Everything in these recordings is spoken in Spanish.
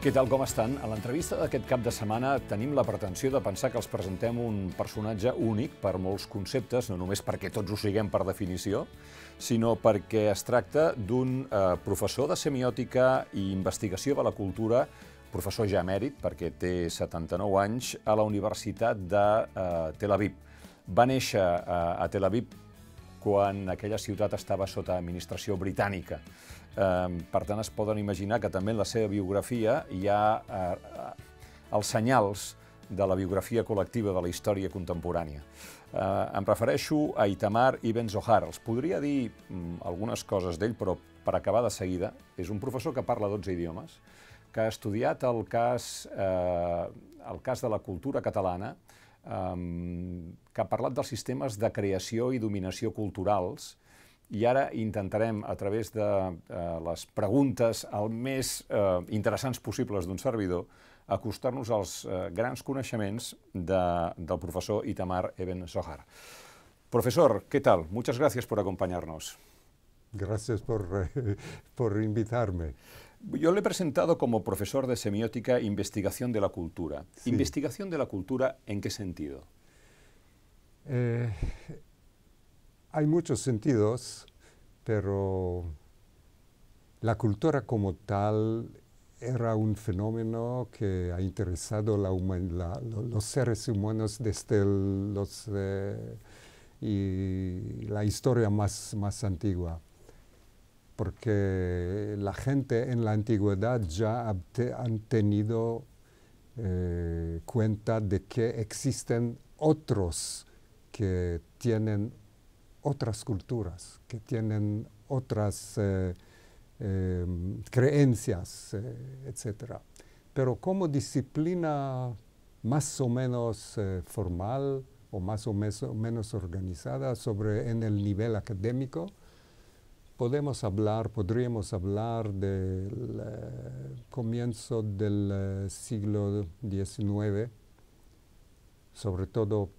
Què tal, com estan? A l'entrevista d'aquest cap de setmana tenim la pretensió de pensar que els presentem un personatge únic per molts conceptes, no només perquè tots ho siguem per definició, sinó perquè es tracta d'un eh, professor de semiòtica i investigació de la cultura, professor ja emèrit, perquè té 79 anys, a la Universitat de eh, Tel Aviv. Va néixer eh, a Tel Aviv quan aquella ciutat estava sota administració britànica. Per tant, es poden imaginar que també en la seva biografia hi ha eh, els senyals de la biografia col·lectiva de la història contemporània. Eh, em refereixo a Itamar Ibn Zohar. Els podria dir mm, algunes coses d'ell, però per acabar de seguida, és un professor que parla 12 idiomes, que ha estudiat el cas, eh, el cas de la cultura catalana, eh, que ha parlat dels sistemes de creació i dominació culturals, y ahora intentaremos, a través de eh, las preguntas al mes eh, interesantes posibles de un d'un servidor, acostar-nos als eh, grans coneixements de, del profesor Itamar Eben Sohar. Profesor, ¿qué tal? Muchas gracias por acompañarnos. Gracias por, invitarme. Yo le he presentado como profesor de semiótica investigación de la cultura. ¿Investigación de la cultura en qué sentido? Eh, hay muchos sentidos, pero la cultura como tal era un fenómeno que ha interesado la los seres humanos desde eh, la historia más, más antigua, porque la gente en la antigüedad ya ha han tenido eh, cuenta de que existen otros que tienen otras culturas, que tienen otras eh, eh, creencias, eh, etcétera. Pero como disciplina más o menos formal o más o menos organizada sobre, en el nivel académico, podemos hablar, podríamos hablar del comienzo del siglo XIX, sobre todo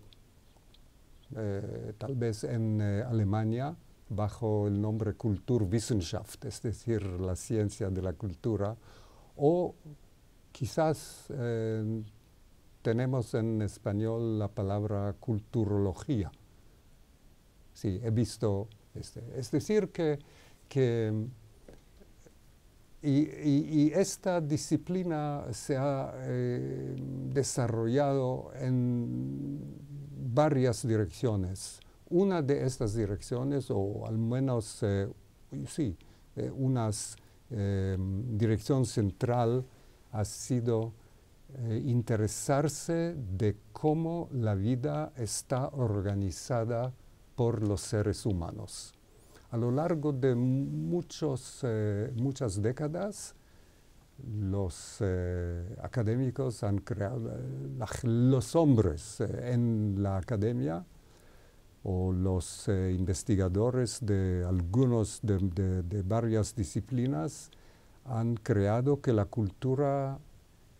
eh, tal vez en eh, Alemania, bajo el nombre Kulturwissenschaft, es decir, la ciencia de la cultura, o quizás eh, tenemos en español la palabra culturología. Sí, he visto, este. es decir, que, y, esta disciplina se ha desarrollado en varias direcciones. Una de estas direcciones, o al menos, eh, eh, una em, dirección central ha sido eh, interesarse de cómo la vida está organizada por los seres humanos. A lo largo de muchas décadas, los eh, académicos han creado, eh, los hombres eh, en la academia o los investigadores de algunos de, varias disciplinas han creado que la cultura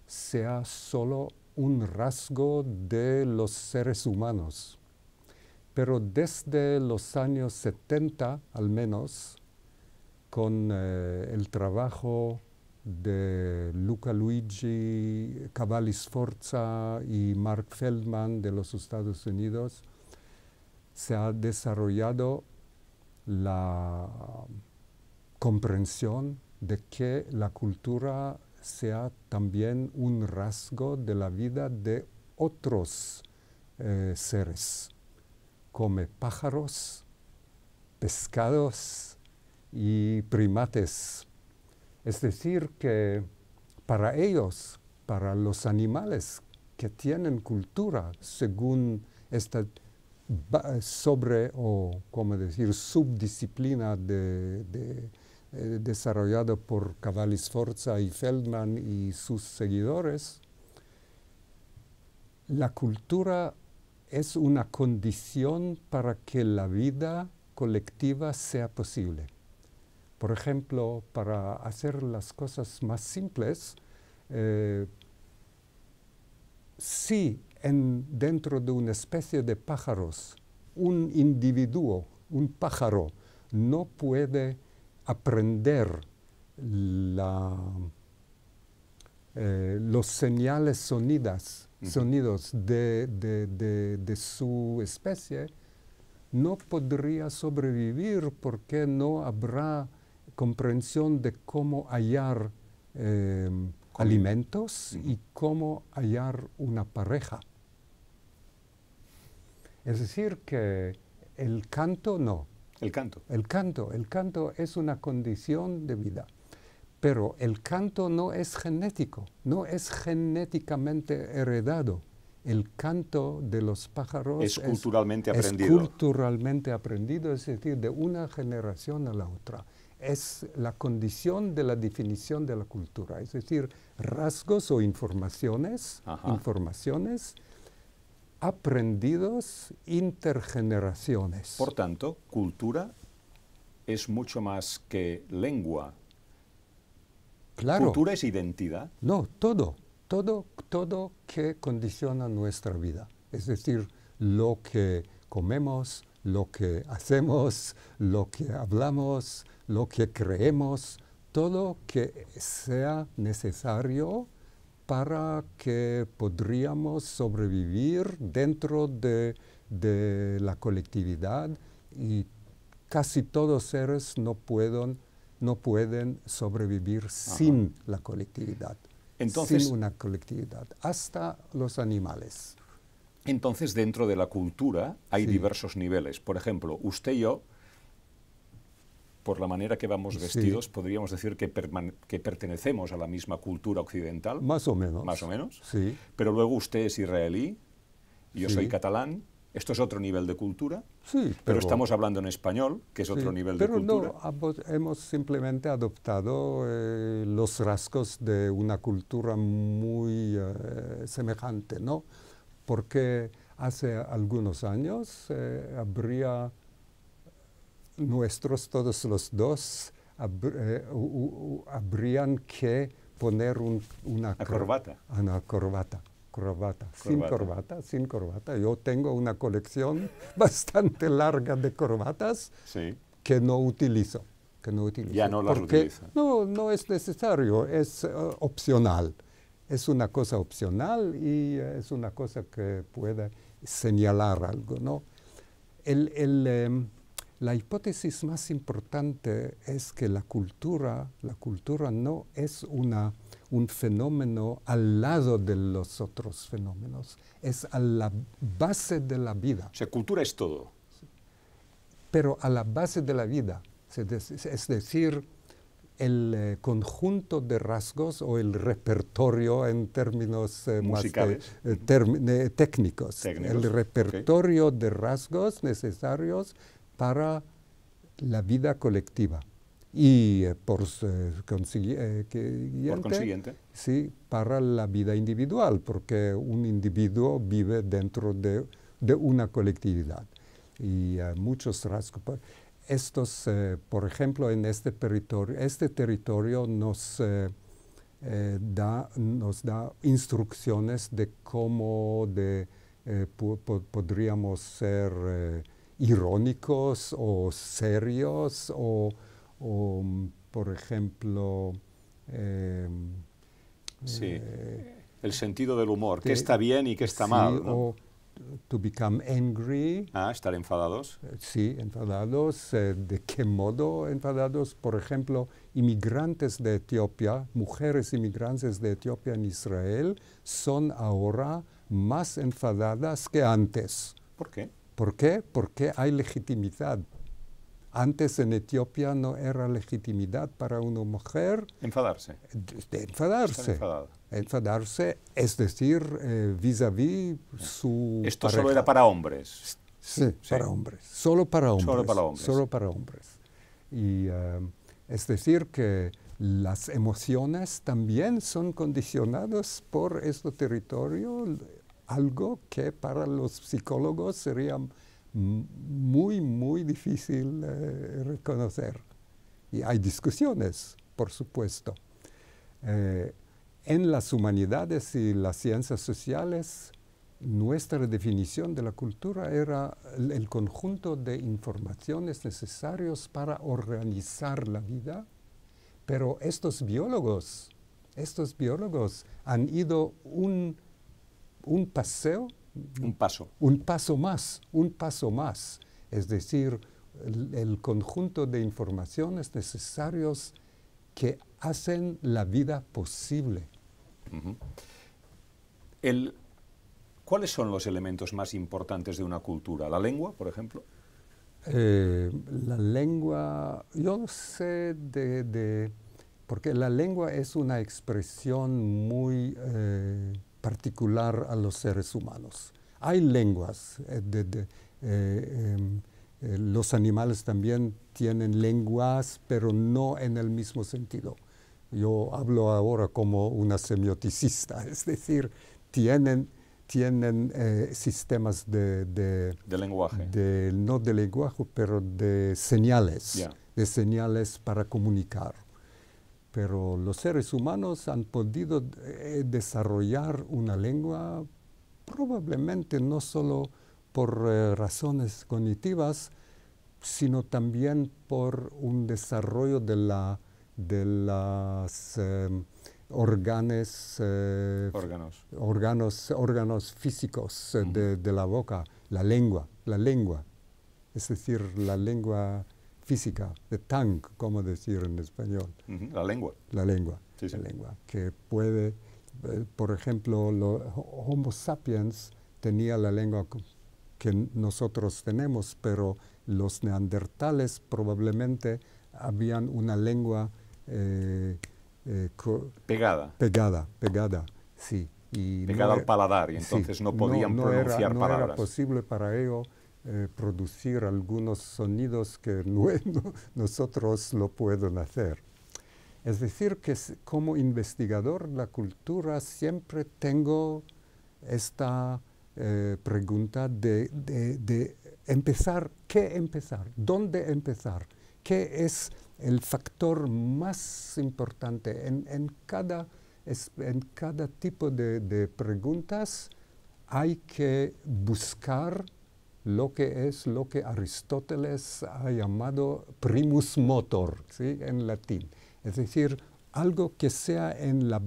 sea solo un rasgo de los seres humanos. Pero desde los años 70 al menos, con el trabajo de Luca Luigi Cavalli Sforza y Mark Feldman de los Estados Unidos, se ha desarrollado la comprensión de que la cultura sea también un rasgo de la vida de otros eh, seres. como pájaros, pescados y primates es decir, que para ellos, para los animales que tienen cultura, según esta sobre o, como decir, subdisciplina eh, desarrollada por Cavalli Sforza y Feldman y sus seguidores, la cultura es una condición para que la vida colectiva sea posible. Por ejemplo, para hacer las cosas más simples, eh, si en, dentro de una especie de pájaros un individuo, un pájaro, no puede aprender la, eh, los señales sonidas, sonidos de, su especie, no podría sobrevivir porque no habrá comprensión de cómo hallar em, alimentos y cómo hallar una pareja. Es decir, que el canto no. El canto. El canto, el canto es una condición de vida. Pero el canto no es genético, no es genéticamente heredado. El canto de los pájaros es, es culturalmente aprendido. Es culturalmente aprendido, es decir, de una generación a la otra es la condición de la definición de la cultura, es decir, rasgos o informaciones, informaciones aprendidos intergeneraciones. Por tanto, cultura es mucho más que lengua. Claro. Cultura es identidad. No, todo, todo, todo que condiciona nuestra vida. Es decir, lo que comemos, lo que hacemos, lo que hablamos, lo que creemos, todo lo que sea necesario para que podríamos sobrevivir dentro de, la colectividad y casi todos seres no pueden, sobrevivir sin la colectividad, sin una colectividad, hasta los animales. Entonces, dentro de la cultura hay diversos niveles. Por ejemplo, usted y yo, por la manera que vamos vestidos, podríamos decir que, pertenecemos a la misma cultura occidental. Más o menos. Más o menos. Sí. Pero luego usted es israelí, yo soy catalán. Esto es otro nivel de cultura. Sí, pero, estamos hablando en español, que es otro nivel de cultura. Pero no, hemos simplemente adoptado eh, los rasgos de una cultura muy eh, semejante, ¿no? porque hace algunos años eh, habría nuestros, todos los dos, eh, habrían que poner una, corbata. una ah, corbata. Corbata, sin corbata, sin corbata. Yo tengo una colección bastante larga de corbatas que no utilizo. Que no utilizo. Ya no No, es necesario, es eh, opcional es una cosa opcional y eh, es una cosa que puede señalar algo, ¿no? Em, la hipótesis más importante es que la cultura, la cultura no es una, un fenómeno al lado de los otros fenómenos, es a la base de la vida. O sea, cultura es todo. Pero a la base de la vida, es decir, el eh, conjunto de rasgos o el repertorio en términos eh, eh, técnicos, el repertorio de rasgos necesarios para la vida colectiva. Y por, consiguiente, sí, para la vida individual, porque un individuo vive dentro de, de una colectividad. Y muchos rasgos. Pues, estos, eh, por ejemplo, en este territorio, este territorio nos, eh, eh, da, nos da instrucciones de cómo podríamos ser irónicos o serios o, por ejemplo, em, sí. el sentido del humor, qué está bien y qué está mal. ¿no? to become angry. Ah, estar enfadados. Eh, sí, enfadados. Eh, ¿De qué modo enfadados? Por ejemplo, inmigrantes de Etiopía, mujeres inmigrantes de Etiopía en Israel, son ahora más enfadadas que antes. ¿Por qué? ¿Por qué? Porque hay legitimidad. Antes en Etiopía no era legitimidad para una mujer. Enfadarse. enfadarse enfadarse, es decir, vis a vis su. Esto solo era para hombres. Sí, para hombres, solo para hombres. Solo para hombres. Solo para hombres. Y eh, es decir, que las emociones también son condicionadas por este territorio, algo que para los psicólogos sería muy, muy difícil eh, reconocer. Y hay discusiones, por supuesto. Eh, en las humanidades y las ciencias sociales, nuestra definición de la cultura era el, conjunto de informaciones necesarias para organizar la vida, pero estos biólogos, estos biólogos han ido un, paseo. Un paso. Un paso más, un paso más. Es decir, el, conjunto de informaciones necesarias que hacen la vida posible. El, ¿Cuáles son los elementos más importantes de una cultura? ¿La lengua, por ejemplo? Eh, la lengua, yo no sé de, porque la lengua es una expresión muy eh, particular a los seres humanos. Hay lenguas, eh, em, los animales también tienen lenguas, pero no en el mismo sentido yo hablo ahora como una semioticista, es decir, tienen, tienen eh, sistemas de, de, lenguaje. no de lenguaje, pero de señales, de señales para comunicar. Pero los seres humanos han podido eh, desarrollar una lengua probablemente no solo por eh, razones cognitivas, sino también por un desarrollo de la de los em, eh, órganos. órganos. físicos eh, de, la boca, la lengua, la lengua, es decir, la lengua física, the tongue, como decir en español. La lengua. La lengua, lengua, que puede, eh, por ejemplo, los Homo sapiens tenía la lengua que nosotros tenemos, pero los neandertales probablemente habían una lengua eh, eh pegada. Pegada, pegada, sí. Y pegada al e- paladar, y entonces no podían pronunciar era, no era posible para ello eh, producir algunos sonidos que nosotros lo pueden hacer. Es decir, que como investigador la cultura siempre tengo esta eh, pregunta de, de, empezar, ¿qué empezar? ¿Dónde empezar? ¿Qué es el factor más importante en, cada, en cada, tipo de, preguntas hay que buscar lo que es lo que Aristóteles ha llamado primus motor ¿sí? en latín. Es decir, algo que sea en la,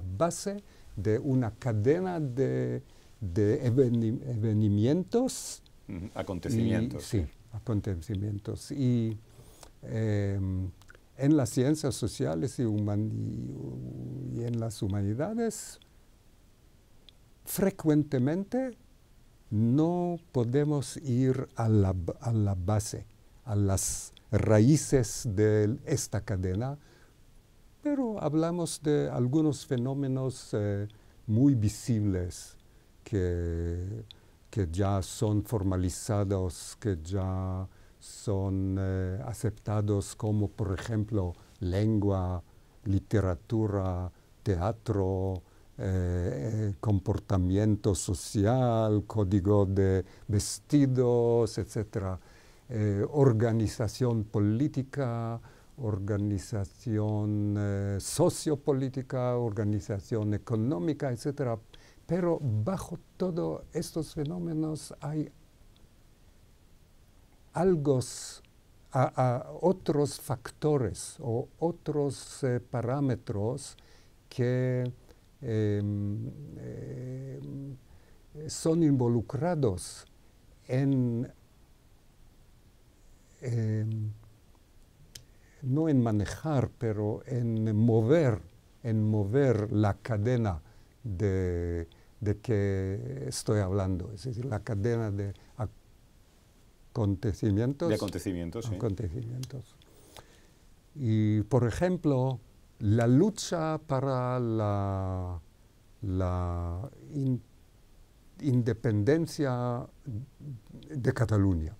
base de una cadena de, de Acontecimientos. sí, acontecimientos. Y, Em, en las ciencias sociales y, en las humanidades, frecuentemente no podemos ir a la, base, a las raíces de esta cadena, pero hablamos de algunos fenómenos eh, muy visibles que, ya son formalizados, que ya son eh, aceptados como, por ejemplo, lengua, literatura, teatro, eh, eh, comportamiento social, código de vestidos, etcétera. organización política, organización sociopolítica, organización económica, etc. Pero bajo todos estos fenómenos hay algo a, otros factores o otros eh, parámetros que em, eh, son involucrados en em, no en manejar, pero en mover, en mover la cadena de, de que estoy hablando, es decir, la cadena de, acontecimientos. De acontecimientos, Y, por ejemplo, la lucha para la, independencia de Cataluña.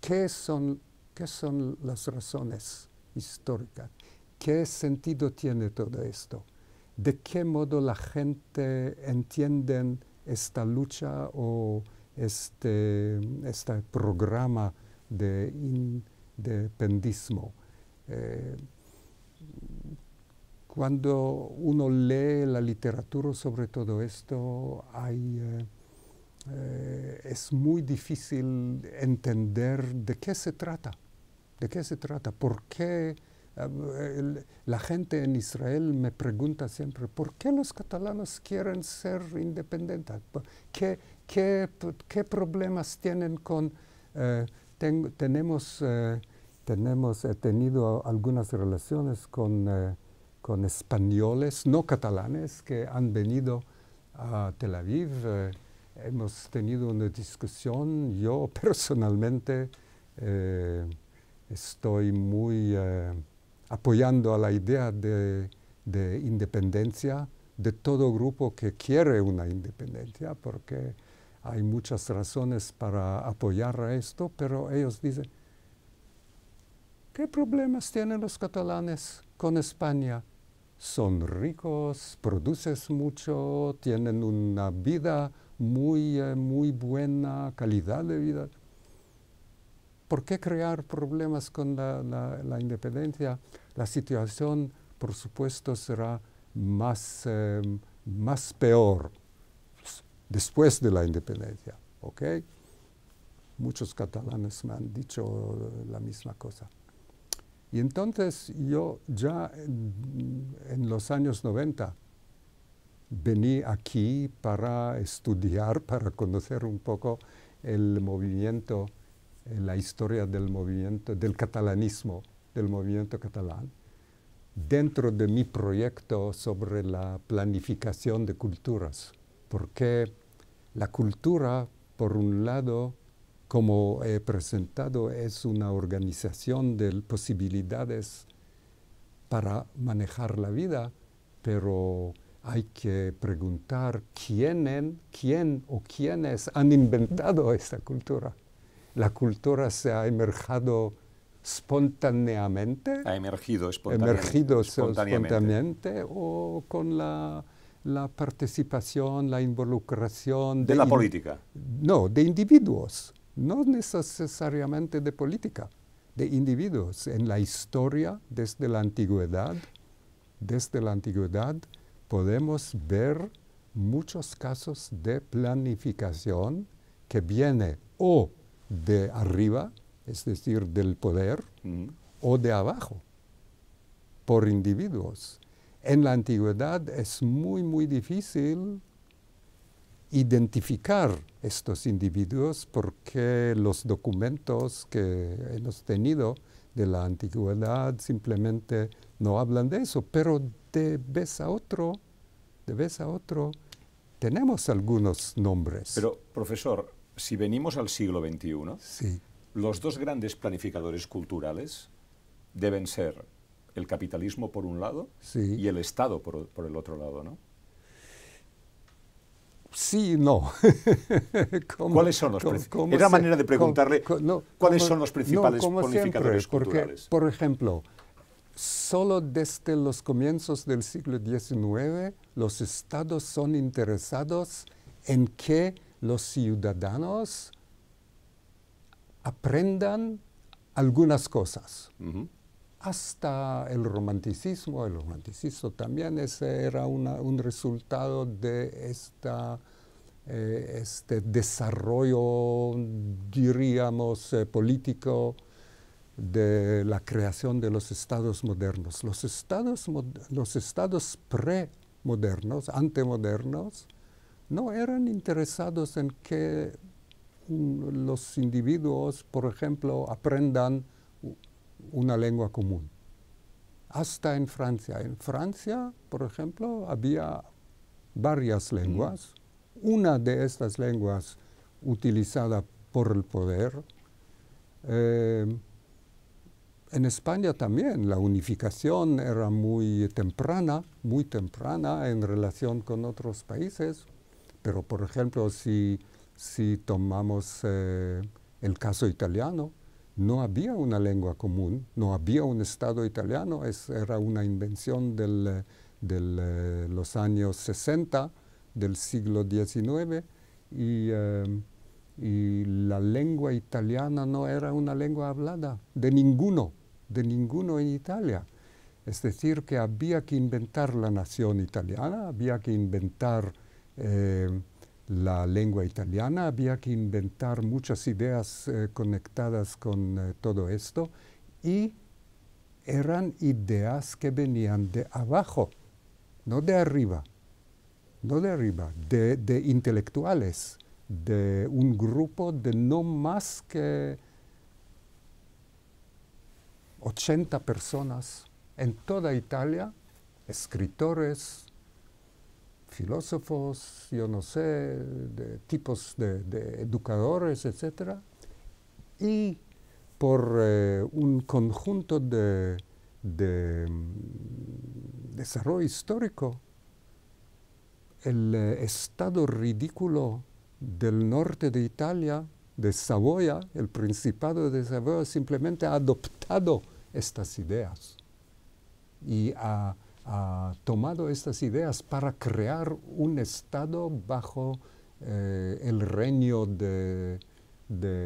¿Qué son, ¿Qué son las razones históricas? ¿Qué sentido tiene todo esto? ¿De qué modo la gente entiende esta lucha o este, este programa de independismo. Eh, cuando uno lee la literatura sobre todo esto, hay, eh, eh, es muy difícil entender de qué se trata, de qué se trata, por qué la gente en Israel me pregunta siempre, ¿por qué los catalanos quieren ser independientes? ¿Qué, qué, problemas tienen con... Eh, tenemos, eh, tenemos, he tenido algunas relaciones con, eh, con, españoles, no catalanes, que han venido a Tel Aviv. hemos tenido una discusión, yo personalmente estoy muy apoyando a la idea de, independencia de todo grupo que quiere una independencia, porque hay muchas razones para apoyar a esto, pero ellos dicen, ¿qué problemas tienen los catalanes con España? Son ricos, producen mucho, tienen una vida muy, eh, muy buena, calidad de vida. ¿Por qué crear problemas con la, independencia? La situación, por supuesto, será más, em, peor después de la independencia. Muchos catalanes me han dicho la misma cosa. Y entonces yo ya en, en los años 90 vení aquí para estudiar, para conocer un poco el movimiento la historia del movimiento, del catalanismo, del movimiento catalán, dentro de mi proyecto sobre la planificación de culturas, porque la cultura, por un lado, como he presentado, es una organización de posibilidades para manejar la vida, pero hay que preguntar quién, quién o quiénes han inventado esta cultura la cultura se ha emergido espontáneamente. Ha emergido espontáneamente. Emergido espontáneamente, o con la, participación, la involucración. De, de la política. No, de individuos, no necesariamente de política, de individuos en la historia desde la antigüedad. Desde la antigüedad podemos ver muchos casos de planificación que viene o de arriba, es decir, del poder, o de abajo, por individuos. En la antigüedad es muy, muy difícil identificar estos individuos porque los documentos que hemos tenido de la antigüedad simplemente no hablan de eso, pero de vez a otro, de vez a otro, tenemos algunos nombres. Pero, profesor, si venimos al siglo XXI, los dos grandes planificadores culturales deben ser el capitalismo por un lado y el Estado por, el otro lado, ¿no? Sí y no. ¿Cuáles son los Era manera de preguntarle cuáles son los principales planificadores culturales. por ejemplo, solo desde los comienzos del siglo XIX los estados son interesados en que los ciudadanos aprendan algunas cosas. Hasta el romanticismo, el romanticismo también ese era un resultado de esta, eh, este desarrollo, diríamos, eh, político de la creación de los estados modernos. Los estados, los estados premodernos, antemodernos, no eran interesados en que los individuos, por ejemplo, aprendan una lengua común. Hasta en Francia. En Francia, por ejemplo, había varias mm. lenguas. Una de estas lenguas utilizada por el poder. Eh, en España también la unificación era muy temprana, muy temprana en relación con otros países. Pero, por ejemplo, si, si tomamos eh, el caso italiano, no había una lengua común, no había un Estado italiano, era una invención de eh, los años 60 del siglo XIX y, eh, y, la lengua italiana no era una lengua hablada de ninguno, de ninguno en Italia. Es decir, que había que inventar la nación italiana, había que inventar eh, la lengua italiana, había que inventar muchas ideas eh, conectadas con eh, todo esto y eran ideas que venían de abajo, no de arriba, no de arriba, de, de intelectuales, de un grupo de no más que 80 personas en toda Italia, escritores, filósofos, yo no sé, de tipos de, educadores, etc. Y por eh, un conjunto de, mm, desarrollo histórico, el eh, estado ridículo del norte de Italia, de Savoia, el Principado de Savoia, simplemente ha adoptado estas ideas y ha ha tomado estas ideas para crear un Estado bajo eh, el reino de,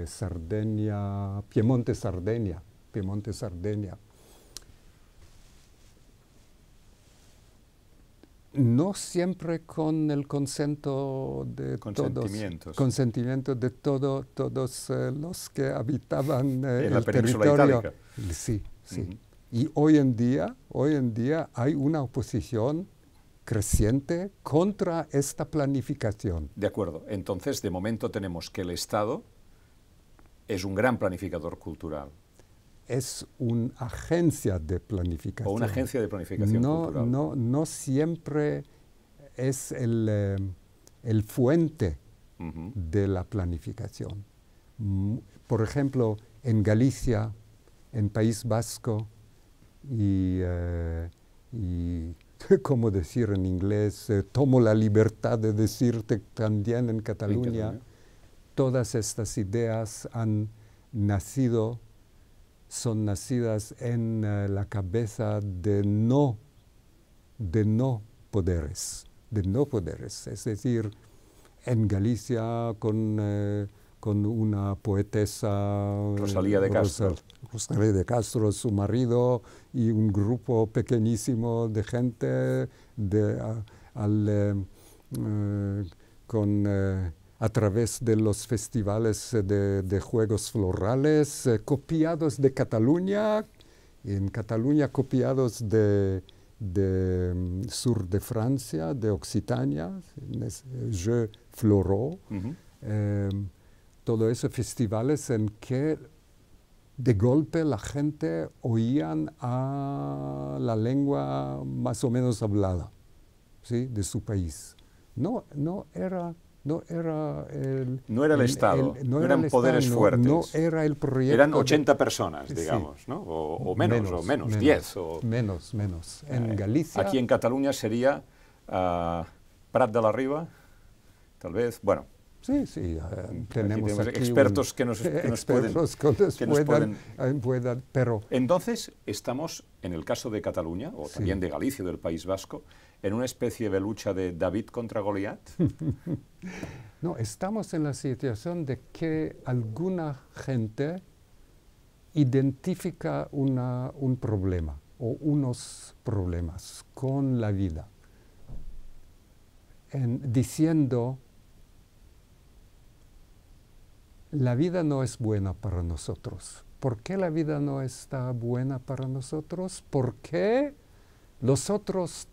Sardenia, Piemonte-Sardenia. Piemonte-Sardenia. No siempre con el consento de todos, consentimiento de todo, todos eh, los que habitaban eh, el territorio. Sí, sí. Y hoy en día, hoy en día hay una oposición creciente contra esta planificación. De acuerdo. Entonces, de momento tenemos que el Estado es un gran planificador cultural. Es una agencia de planificación. O una agencia de planificación no, cultural. No, siempre es el, eh, el fuente de la planificación. Por ejemplo, en Galicia, en País Vasco, y, eh, y como decir en inglés, eh, tomo la libertad de decirte también en Cataluña, todas estas ideas han nacido, son nacidas en eh, la cabeza de no, de no poderes, de no poderes, es decir, en Galicia con con una poetesa... Rosalía eh, de Castro. de Castro, su marido, y un grupo pequeñísimo de gente a, eh, eh, con, a través de los festivales de, juegos florales, copiados de Cataluña, en Cataluña copiados de, mm, sur de Francia, de Occitania, Jeux Floraux todo eso, festivales en que de golpe la gente oían a la lengua más o menos hablada ¿sí? de su país. No, no era... No era el, no era el, Estado, no, eran poderes fuertes. No era el proyecto. Eran 80 personas, digamos, ¿no? O, menos, o menos, 10. O, menos, menos. En eh, Galicia... Aquí en Cataluña sería ah, Prat de la Riba, tal vez, bueno, Sí, sí, tenemos, expertos que nos, que nos pueden, eh, pero entonces estamos en el caso de Cataluña o también de Galicia del País Vasco en una especie de lucha de David contra Goliat. no, estamos en la situación de que alguna gente identifica una, un problema o unos problemas con la vida, en, diciendo la vida no es buena para nosotros. ¿Por qué la vida no está buena para nosotros? ¿Por qué los otros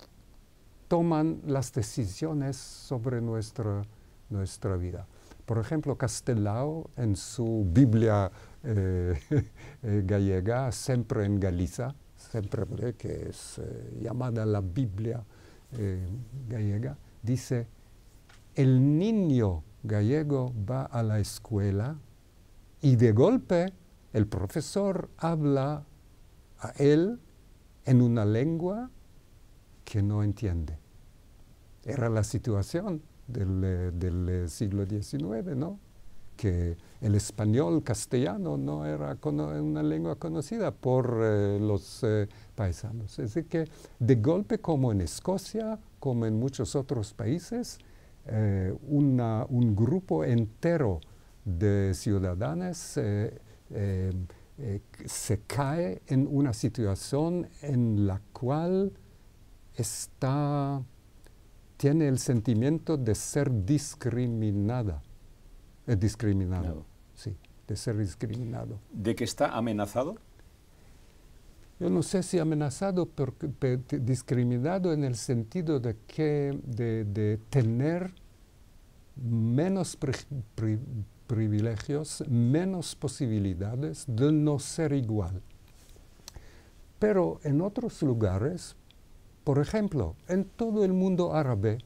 toman las decisiones sobre nuestra, nuestra vida? Por ejemplo, Castelao en su Biblia eh, eh, gallega, siempre en Galiza, siempre que es eh, llamada la Biblia gallega, dice, el niño gallego va a la escuela y de golpe el profesor habla a él en una lengua que no entiende. Era la situación del, eh, eh, siglo XIX, ¿no? que el español castellano no era una lengua conocida por eh, los paisanos. Es que de golpe, como en Escocia, como en muchos otros países, eh, un grupo entero de ciudadanos eh, eh, se cae en una situación en la cual está, tiene el sentimiento de ser discriminada, discriminado, sí, de ser discriminado. ¿De que está amenazado? yo no sé si amenazado, pero discriminado en el sentido de, que, de, tener menos privilegios, menos posibilidades de no ser igual. Pero en otros lugares, por ejemplo, en todo el mundo árabe,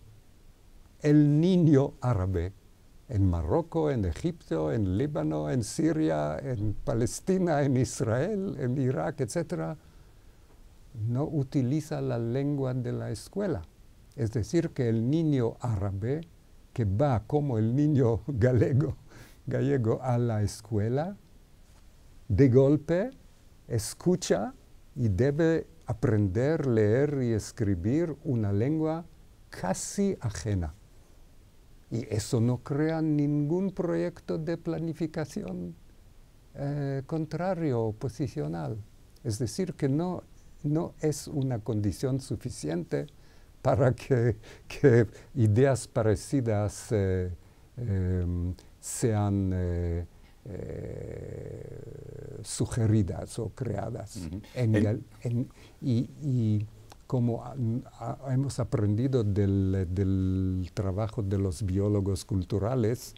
el niño árabe en Marruecos, en Egipto, en Líbano, en Siria, en Palestina, en Israel, en Irak, etc., no utiliza la lengua de la escuela. Es decir, que el niño árabe que va como el niño gallego, gallego a la escuela, de golpe escucha y debe aprender, leer y escribir una lengua casi ajena. Y eso no crea ningún proyecto de planificación eh, contrario o posicional. Es decir, que no, es una condición suficiente para que, ideas parecidas eh, em, sean eh, sugeridas o creadas como hemos aprendido del, trabajo de los biólogos culturales,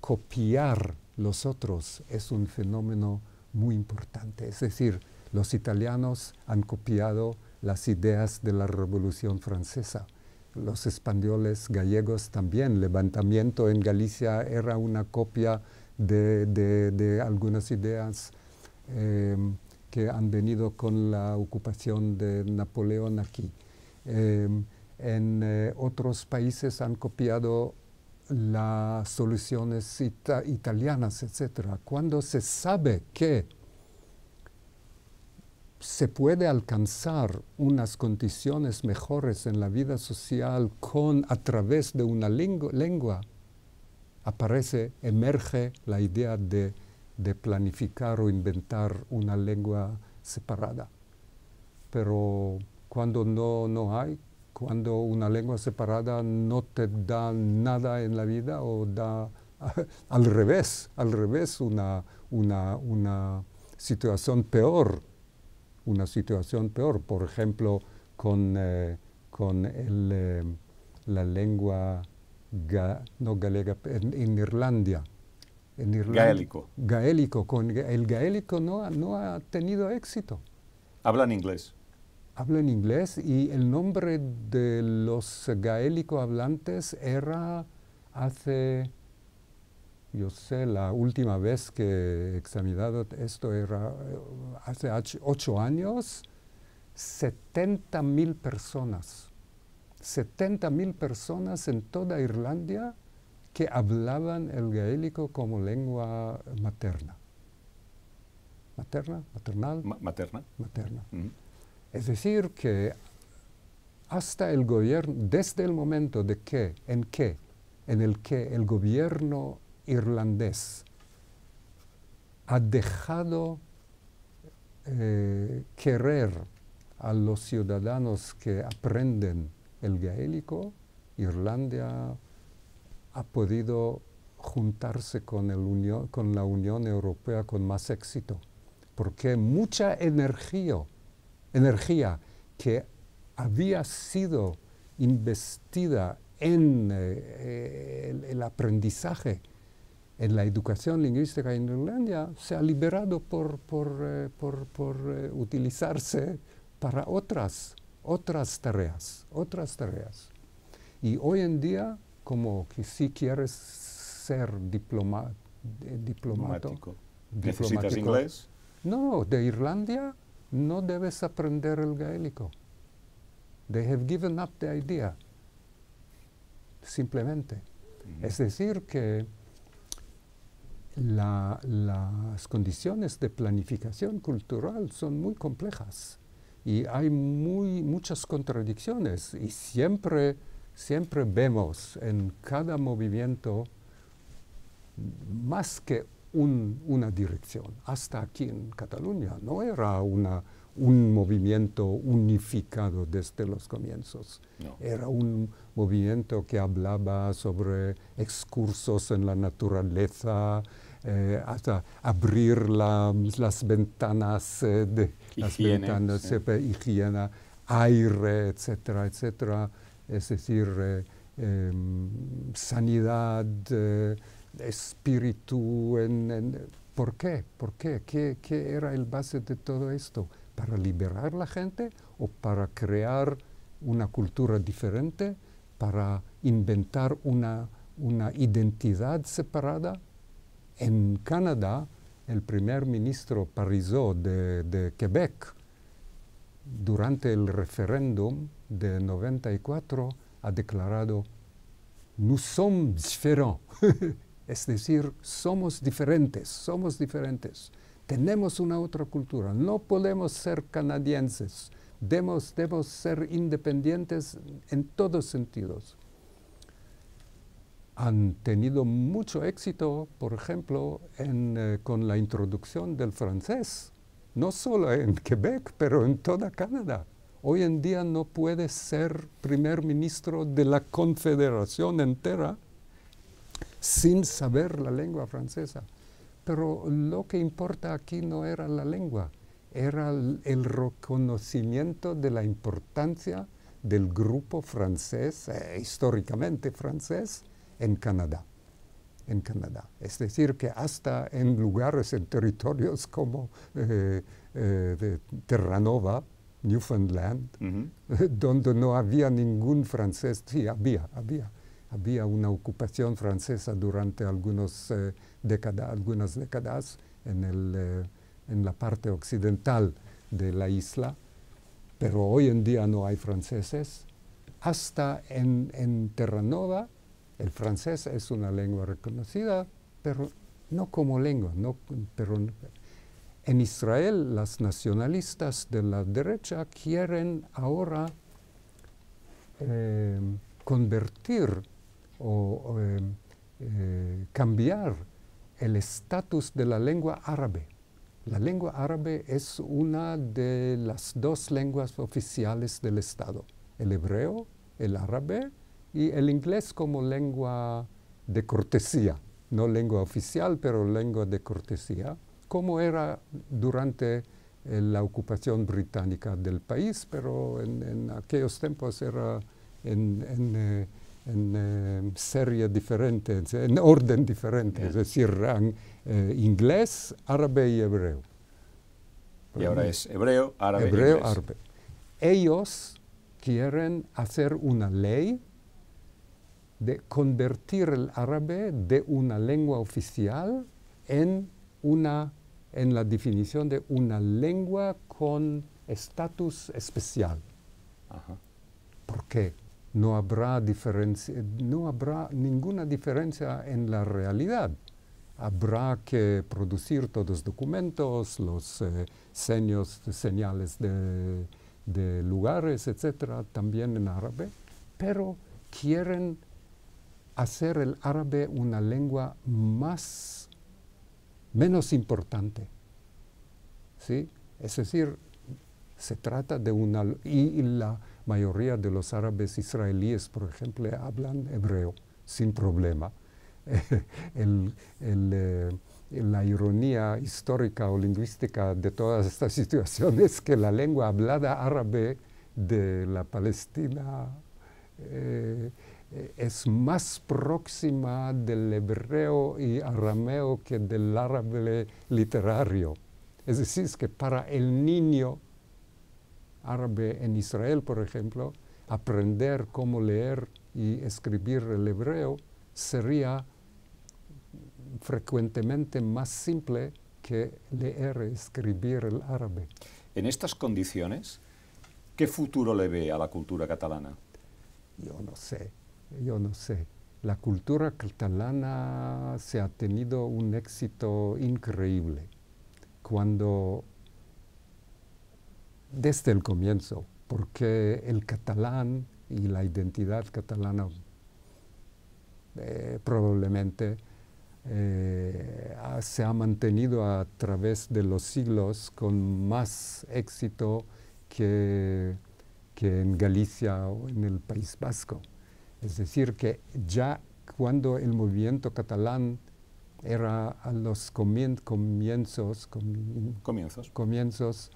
copiar los otros es un fenómeno muy importante. Es decir, los italianos han copiado las ideas de la Revolución Francesa. Los españoles, gallegos también. Levantamiento en Galicia era una copia de, algunas ideas. Eh, que han venido con la ocupación de Napoleón aquí. Em, en eh, otros países han copiado las soluciones italianas, etc. Cuando se sabe que se puede alcanzar unas condiciones mejores en la vida social con, a través de una lengua, aparece, emerge la idea de de planificar o inventar una lengua separada. Pero cuando no, hay, cuando una lengua separada no te da nada en la vida o da al revés, al revés una, situación peor, una situación peor, por ejemplo, con, eh, eh, la lengua no galega en, en Irlanda Gaélico. Gaélico. Con, el gaélico no, ha tenido éxito. Hablan inglés. Hablan inglés y el nombre de los gaélico hablantes era hace, yo sé, la última vez que he examinado esto era eh, hace ocho años, 70 mil personas. 70 mil personas en toda Irlanda que hablaban el gaélico como lengua materna. ¿Materna? ¿Maternal? materna. Materna. Es decir, que hasta el gobierno, desde el momento de que, en que, en el que el gobierno irlandés ha dejado eh, querer a los ciudadanos que aprenden el gaélico, Irlanda ha podido juntarse con, con la Unión Europea con más éxito, porque mucha energía, energía que había sido investida en eh, el, aprendizaje, en la educación lingüística en Irlanda, se ha liberado por, eh, eh, utilizarse para otras, otras tareas, otras tareas. Y hoy en día como que si quieres ser diploma, eh, diplomático. ¿Necesitas inglés? No, de Irlanda no debes aprender el gaélico. They have given up the idea. Simplemente. Es decir, que las condiciones de planificación cultural son muy complejas y hay muy, muchas contradicciones y siempre siempre vemos en cada movimiento más que una dirección. Hasta aquí en Cataluña no era una, un movimiento unificado desde los comienzos. Era un movimiento que hablaba sobre excursos en la naturaleza, eh, hasta abrir las ventanas eh, de las ventanas, eh, higiene, aire, etcétera, etcétera es decir, eh, em, sanidad, eh, espíritu. ¿Por qué? ¿Por qué? qué? era el base de todo esto? ¿Para liberar la gente o para crear una cultura diferente? ¿Para inventar una, identidad separada? En Canadá, el primer ministro parizot de Quebec durante el referéndum de 94 ha declarado, nous sommes différents, es decir, somos diferentes, somos diferentes, tenemos una otra cultura, no podemos ser canadienses, debemos, ser independientes en todos sentidos. Han tenido mucho éxito, por ejemplo, eh, con la introducción del francés no solo en Quebec, pero en toda Canadá. Hoy en día no puede ser primer ministro de la confederación entera sin saber la lengua francesa. Pero lo que importa aquí no era la lengua, era el, reconocimiento de la importancia del grupo francés, eh, históricamente francés, en Canadá en Canadá. Es decir, que hasta en lugares, en territorios como eh, eh, Terranova, Newfoundland, donde no había ningún francés, sí, había, había, había una ocupación francesa durante algunos, eh, algunas décadas en, en la parte occidental de la isla, pero hoy en día no hay franceses. Hasta en Terranova el francés es una lengua reconocida, pero no como lengua, pero en Israel las nacionalistas de la derecha quieren ahora eh, convertir o eh, eh, cambiar el estatus de la lengua árabe. La lengua árabe es una de las dos lenguas oficiales del Estado, el hebreo, el árabe y el inglés como lengua de cortesía, no lengua oficial, pero lengua de cortesía, como era durante eh, la ocupación británica del país, pero en, aquellos tiempos era en, en, eh, en eh, serie diferente, en orden diferente, es decir, inglés, árabe y hebreo. Y ahora es hebreo, árabe. árabe. Ellos quieren hacer una ley de convertir el árabe de una lengua oficial en, una, en la definición de una lengua con estatus especial. porque ¿Por qué? No habrá, no habrá ninguna diferencia en la realidad. Habrá que producir todos los documentos, los eh, seños, señales de, de lugares, etcétera, también en árabe, pero quieren hacer el árabe una lengua más, menos importante. ¿sí? Es decir, se trata de una... Y, la mayoría de los árabes israelíes, por ejemplo, hablan hebreo sin problema. Eh, la ironía histórica o lingüística de todas estas situaciones es que la lengua hablada árabe de la Palestina eh, eh, es más próxima del hebreo y arameo que del árabe literario. Es decir, que para el niño árabe en Israel, por ejemplo, aprender cómo leer y escribir el hebreo sería frecuentemente más simple que leer y escribir el árabe. En estas condiciones, ¿qué futuro le ve a la cultura catalana? Yo no sé yo no sé, la cultura catalana se ha tenido un éxito increíble cuando desde el comienzo, porque el catalán y la identidad catalana eh, probablemente eh, se ha mantenido a través de los siglos con más éxito que, que en Galicia o en el País Vasco. Es decir, que ya cuando el movimiento catalán era a los comienzos, comienzos. comienzos,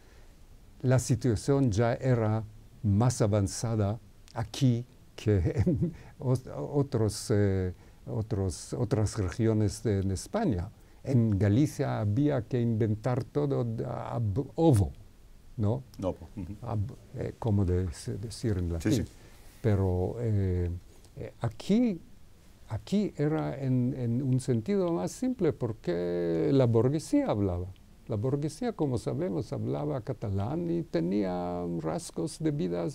la situación ya era más avanzada aquí que en otros, eh, otros, otras regiones de, España. En Galicia había que inventar todo ab ovo, ¿no? no. Eh, como decir en latín. Pero eh, eh, aquí, aquí era en, un sentido más simple porque la burguesía hablaba. La burguesía, como sabemos, hablaba catalán y tenía rasgos de vida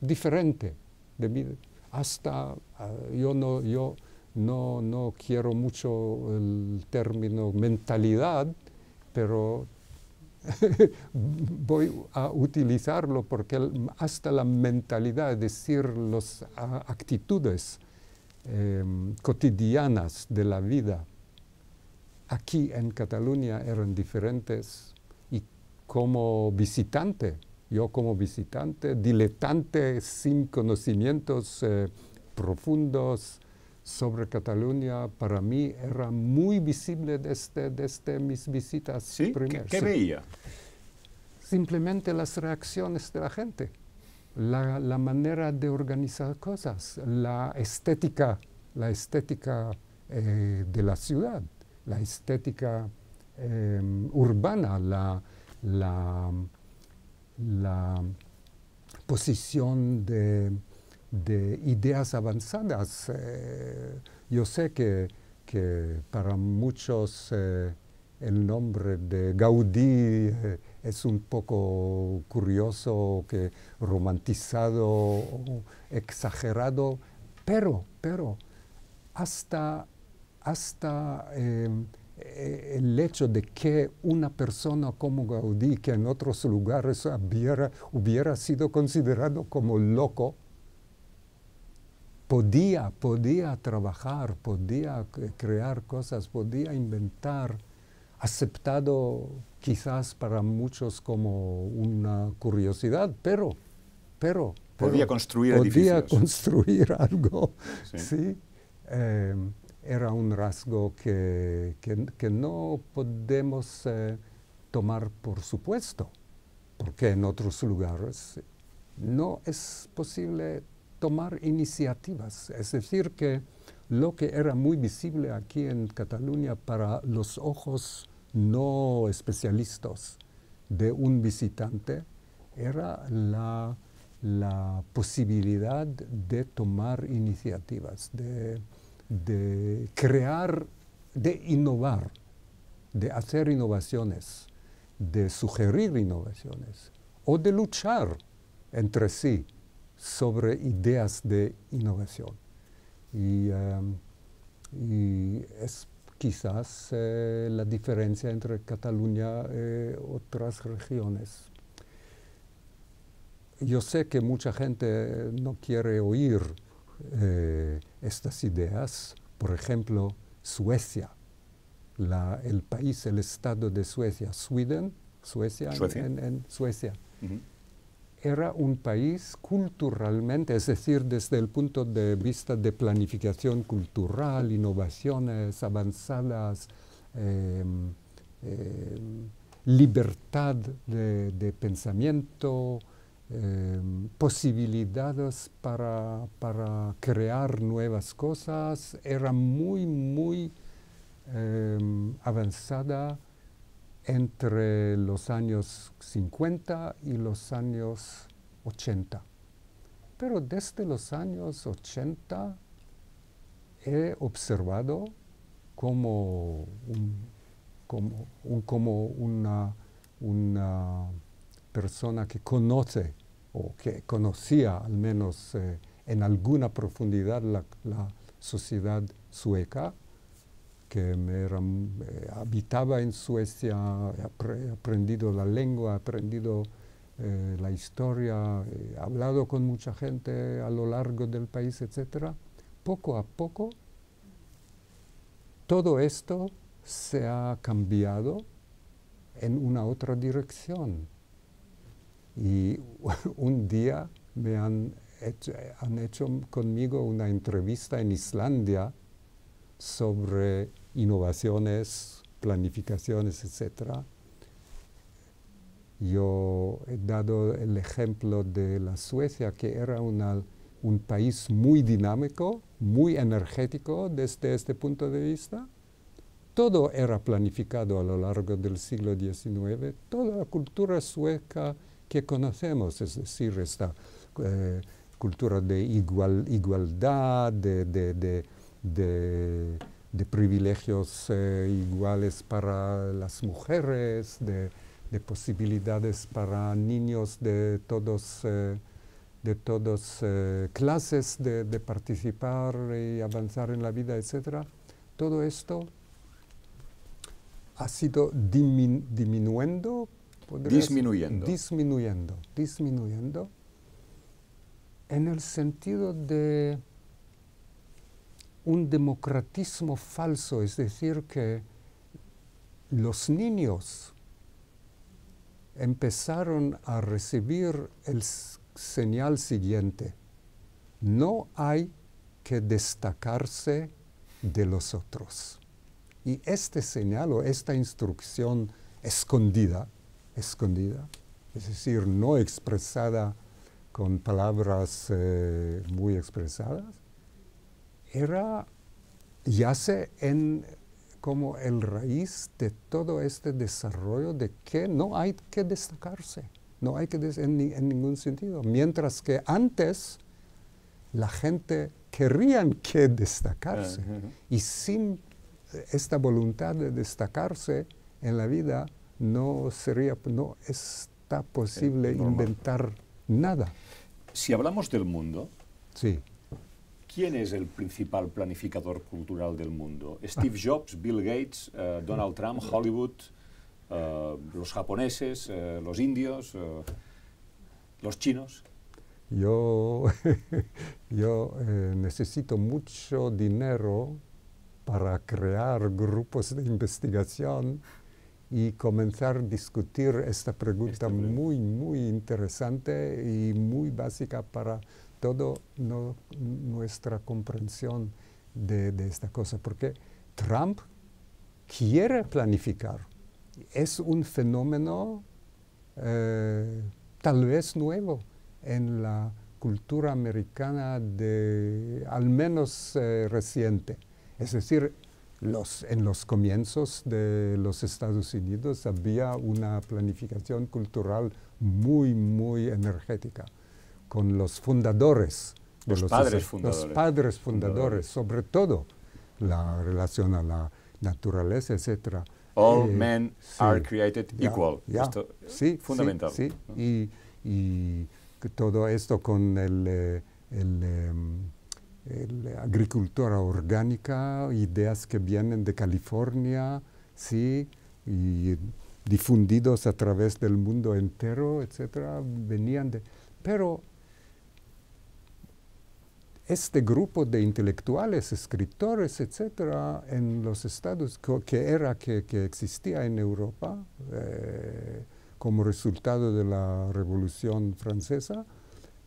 diferente. De vida. Hasta ah, yo no, yo no, no quiero mucho el término mentalidad, pero voy a utilizarlo porque hasta la mentalidad, es decir, las actitudes em, cotidianas de la vida aquí en Cataluña eran diferentes y como visitante, yo como visitante, diletante sin conocimientos eh, profundos, sobre Cataluña para mí era muy visible desde, mis visitas primeras. ¿Qué, veía? Simplemente las reacciones de la gente, la, manera de organizar cosas, la estética, la estética eh, de la ciudad, la estética em, urbana, la, la, la posición de de ideas avanzadas. Eh, yo sé que, para muchos eh, el nombre de Gaudí eh, es un poco curioso, que romantizado, exagerado, pero, pero hasta, hasta em, el hecho de que una persona como Gaudí, que en otros lugares hubiera, hubiera sido considerado como loco, podía, podía trabajar, podía crear cosas, podía inventar, aceptado quizás para muchos como una curiosidad, pero, pero, podía construir podía construir algo, sí. Eh, era un rasgo que, no podemos eh, tomar por supuesto, porque en otros lugares no es posible tomar iniciativas. Es decir, que lo que era muy visible aquí en Cataluña para los ojos no especialistas de un visitante era la, posibilidad de tomar iniciativas, de crear, de innovar, de hacer innovaciones, de sugerir innovaciones o de luchar entre sí sobre ideas de innovación. Y, em, es quizás eh, la diferencia entre Cataluña y eh, otras regiones. Yo sé que mucha gente no quiere oír eh, estas ideas. Por ejemplo, Suecia, el país, el estado de Suecia, Sweden, Suecia, En, Suecia era un país culturalmente, es decir, desde el punto de vista de planificación cultural, innovaciones avanzadas, em, em, libertad de, pensamiento, em, posibilidades para, crear nuevas cosas, era muy, muy avanzada entre los años 50 y los años 80. Pero desde los años 80 he observado como, una, persona que conoce o que conocía al menos eh, en alguna profundidad la sociedad sueca, que eh, habitaba en Suecia, he aprendido la lengua, he aprendido eh, la historia, he hablado con mucha gente a lo largo del país, etc. Poco a poco, todo esto se ha cambiado en una otra dirección. Y un día me han han hecho conmigo una entrevista en Islandia sobre innovaciones, planificaciones, etc. Yo he dado el ejemplo de la Suecia, que era un país muy dinámico, muy energético desde este punto de vista. Todo era planificado a lo largo del siglo XIX, toda la cultura sueca que conocemos, es decir, esta eh, cultura de igualdad, de de privilegios eh, iguales para las mujeres, de, posibilidades para niños de eh, de todas eh, clases, de, participar y avanzar en la vida, etc. Todo esto ha sido Disminuyendo. Disminuyendo, disminuyendo, en el sentido de un democratismo falso, es decir, que los niños empezaron a recibir el señal siguiente, no hay que destacarse de los otros. Y este señal o esta instrucción escondida, escondida, es decir, no expresada con palabras eh, muy expresadas, era, yace en como el raíz de todo este desarrollo de que no hay que destacarse, no hay que en, en, ningún sentido. Mientras que antes la gente querían que destacarse ah, y sin esta voluntad de destacarse en la vida no sería, no está posible inventar nada. Si hablamos del mundo, sí. ¿Quién es el principal planificador cultural del mundo? Steve Jobs, Bill Gates, eh, Donald Trump, Hollywood, eh, los japoneses, eh, los indios, los chinos. Yo, yo necesito mucho dinero para crear grupos de investigación y comenzar a discutir esta pregunta muy, muy interesante y muy básica para todo nuestra comprensión de, esta cosa, porque Trump quiere planificar. Es un fenómeno eh, tal vez nuevo en la cultura americana de al menos eh, reciente. Es decir, en los comienzos de los Estados Unidos había una planificación cultural muy, muy energética con los fundadores. Los, padres fundadores. sobre todo la relación a la naturaleza, etcétera. All eh, men are created equal. esto sí, fundamental. Sí, y, todo esto con el, eh, em, el, agricultura orgánica, ideas que vienen de California, sí, y difundidos a través del mundo entero, etcétera, venían de... Pero este grupo de intelectuales, escritores, etcétera, en los estados que era que, existía en Europa eh, como resultado de la Revolución Francesa,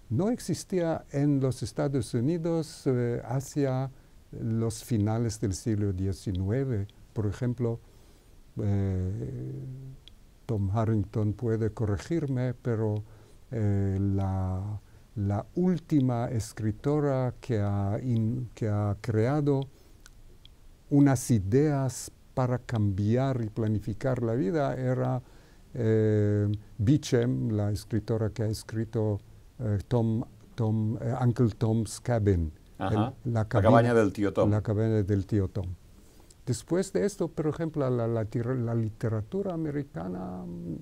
no existía en los Estados Unidos eh, hacia los finales del siglo XIX. Por ejemplo, eh, Tom Harrington puede corregirme, pero la la última escritora que ha, que ha creado unas ideas para cambiar y planificar la vida era eh, Beecham, la escritora que ha escrito eh, Tom, eh, Uncle Tom's Cabin. la, cabaña del tío Tom. Después de esto, por ejemplo, la, la literatura americana mm,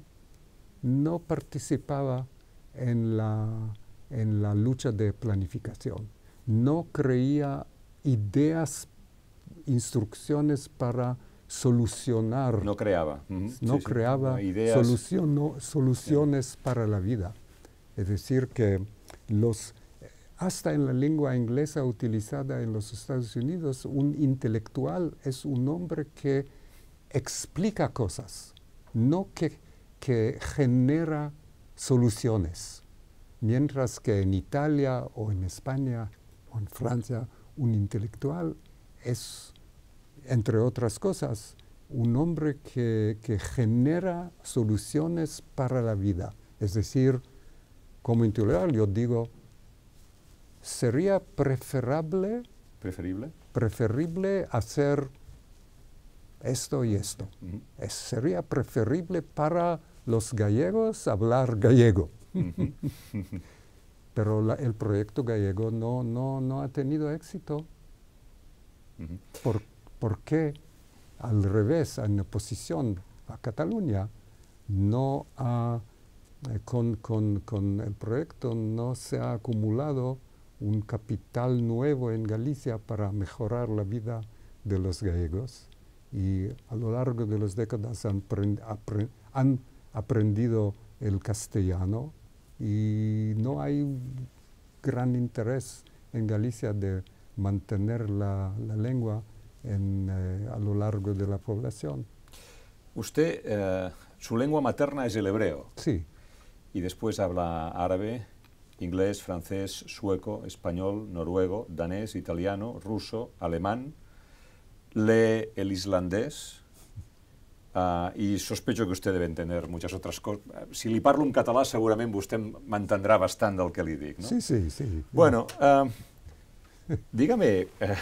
no participaba en la en la lucha de planificación. No creía ideas, instrucciones para solucionar. No creaba. No creaba soluciones para la vida. Es decir, que los, hasta en la lengua inglesa utilizada en los Estados Unidos, un intelectual es un hombre que explica cosas, no que genera soluciones mientras que en Italia o en España o en Francia un intelectual es, entre otras cosas, un hombre que, genera soluciones para la vida. Es decir, como intelectual yo digo, sería preferable, preferible, preferible hacer esto y esto. sería preferible para los gallegos hablar gallego. Pero el proyecto gallego no, ha tenido éxito. ¿Por, qué al revés, en oposición a Cataluña, no ha, eh, con, el proyecto no se ha acumulado un capital nuevo en Galicia para mejorar la vida de los gallegos? Y a lo largo de las décadas han aprendido el castellano, y no hay gran interés en Galicia de mantener la, lengua eh, a lo largo de la población. Usted, eh, su lengua materna es el hebreo. Sí. Y después habla árabe, inglés, francés, sueco, español, noruego, danés, italiano, ruso, alemán, lee el islandés, y ah, sospecho que usted debe tener muchas otras cosas. Eh, si le parlo un catalán seguramente usted mantendrá bastante al que li dic, Sí, sí, sí. Bueno, eh, dígame, eh,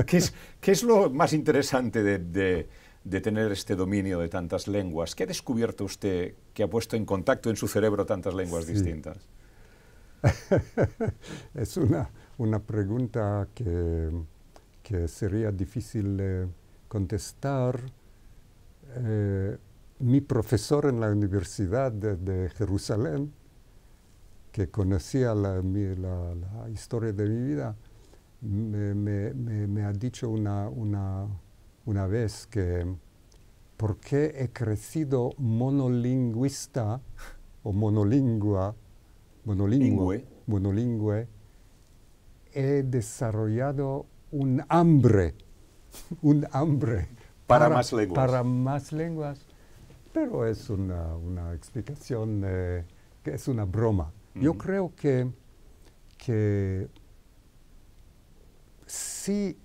¿qué, es, lo más interesante de, de, tener este dominio de tantas lenguas? ¿Qué ha descubierto usted que ha puesto en contacto en su cerebro tantas lenguas distintas? es una, una pregunta que, que sería difícil contestar eh, mi profesor en la Universidad de, Jerusalén, que conocía la, historia de mi vida, me, ha dicho una, vez que porque he crecido monolingüista o monolingua, monolingüe, monolingüe, he desarrollado un hambre, un hambre para, más lenguas. Para más lenguas, pero es una, explicación eh, que es una broma. Yo creo que, si,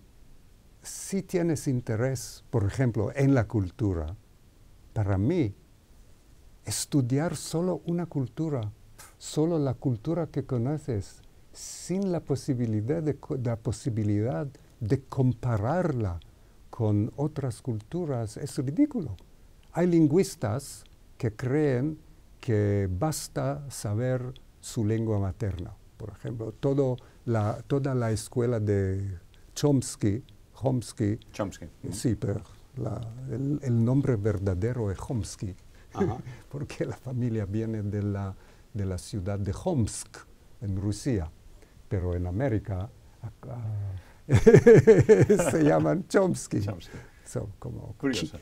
si tienes interés, por ejemplo, en la cultura, para mí, estudiar solo una cultura, solo la cultura que conoces, sin la posibilidad de, la posibilidad de compararla, con otras culturas es ridículo. Hay lingüistas que creen que basta saber su lengua materna. Por ejemplo, toda la escuela de Chomsky, Chomsky, sí, pero el, nombre verdadero es Chomsky, porque la familia viene de la, ciudad de Chomsk, en Rusia, pero en América... se llaman Chomsky.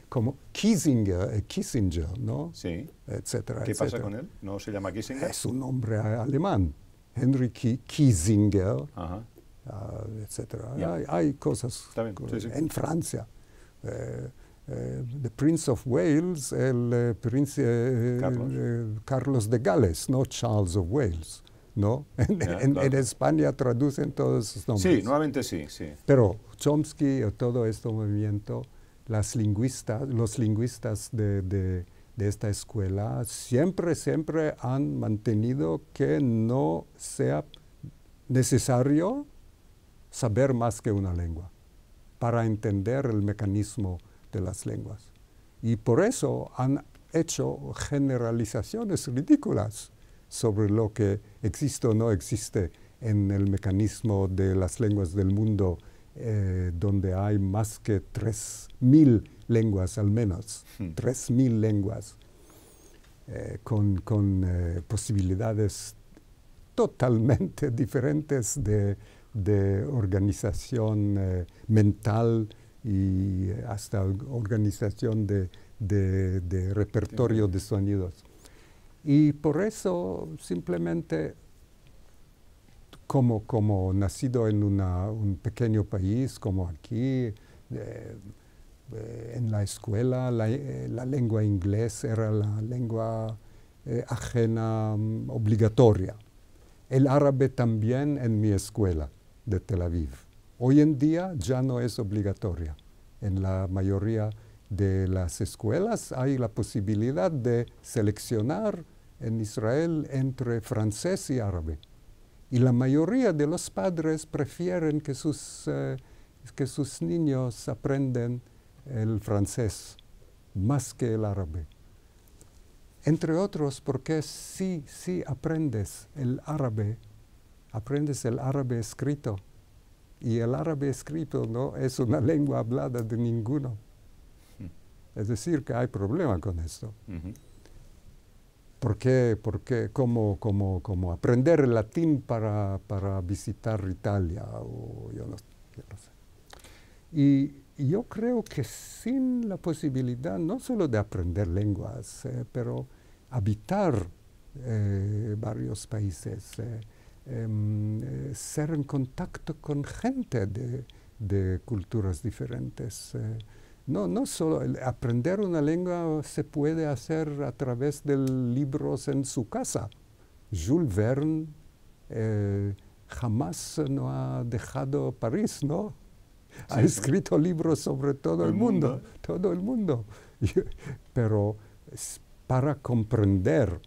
como, Kissinger, eh, Kissinger, ¿no? Sí. Etcétera, ¿Qué pasa con él? ¿No se llama Kissinger? Es un nombre alemán. Henry Kissinger, Ajá. Ah, etcétera. Hay, cosas en Francia. Eh, eh, the Prince of Wales, el eh, Prince Carlos. Carlos. de Gales, no Charles of Wales. ¿no? En, España traducen todos esos nombres. Sí, nuevamente sí, sí. Pero Chomsky o todo este movimiento, las lingüistas, los lingüistas de, esta escuela siempre, siempre han mantenido que no sea necesario saber más que una lengua para entender el mecanismo de las lenguas. Y por eso han hecho generalizaciones ridículas sobre lo que existe o no existe en el mecanismo de las lenguas del mundo, eh, donde hay más que 3.000 lenguas al menos, 3.000 hmm. lenguas, eh, con, eh, posibilidades totalmente diferentes de, organización mental y hasta organización de repertorio de sonidos. Y por eso simplemente, como, nacido en un pequeño país como aquí, eh, eh, en la escuela eh, la, lengua inglés era la lengua ajena mm, obligatoria. El árabe también en mi escuela de Tel Aviv. Hoy en día ya no es obligatoria. En la mayoría de las escuelas hay la posibilidad de seleccionar en Israel entre francés y árabe. Y la mayoría de los padres prefieren que sus, eh, que sus niños aprendan el francés más que el árabe. Entre otros, porque si, si aprendes el árabe, aprendes el árabe escrito, y el árabe escrito no es una lengua hablada de ninguno. Hmm. Es decir, que hay problema con esto. ¿Por qué? ¿Por qué? ¿Cómo, cómo, cómo aprender latín para, visitar Italia? O yo no, sé. Y yo creo que sin la posibilidad no solo de aprender lenguas, eh, pero habitar eh, varios países, eh, em, ser en contacto con gente de culturas diferentes. No, no solo aprender una lengua se puede hacer a través de libros en su casa. Jules Verne eh, jamás no ha dejado París, ¿no? ha escrito libros sobre todo el, mundo, todo el mundo. Pero para comprender,